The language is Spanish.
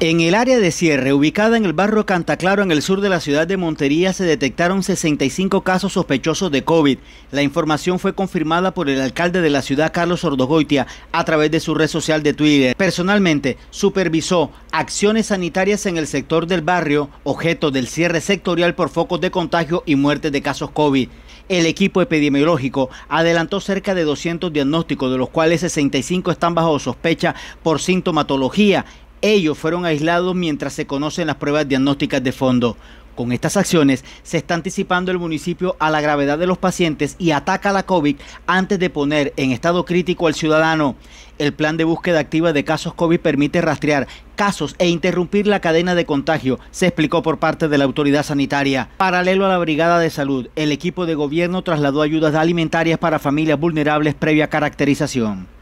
En el área de cierre, ubicada en el barrio Cantaclaro, en el sur de la ciudad de Montería, se detectaron 65 casos sospechosos de COVID. La información fue confirmada por el alcalde de la ciudad, Carlos Ordogoitia, a través de su red social de Twitter. Personalmente, supervisó acciones sanitarias en el sector del barrio, objeto del cierre sectorial por focos de contagio y muerte de casos COVID. El equipo epidemiológico adelantó cerca de 200 diagnósticos, de los cuales 65 están bajo sospecha por sintomatología ellos fueron aislados mientras se conocen las pruebas diagnósticas de fondo. Con estas acciones se está anticipando el municipio a la gravedad de los pacientes y ataca la COVID antes de poner en estado crítico al ciudadano. El plan de búsqueda activa de casos COVID permite rastrear casos e interrumpir la cadena de contagio, se explicó por parte de la autoridad sanitaria. Paralelo a la Brigada de Salud, el equipo de gobierno trasladó ayudas alimentarias para familias vulnerables previa caracterización.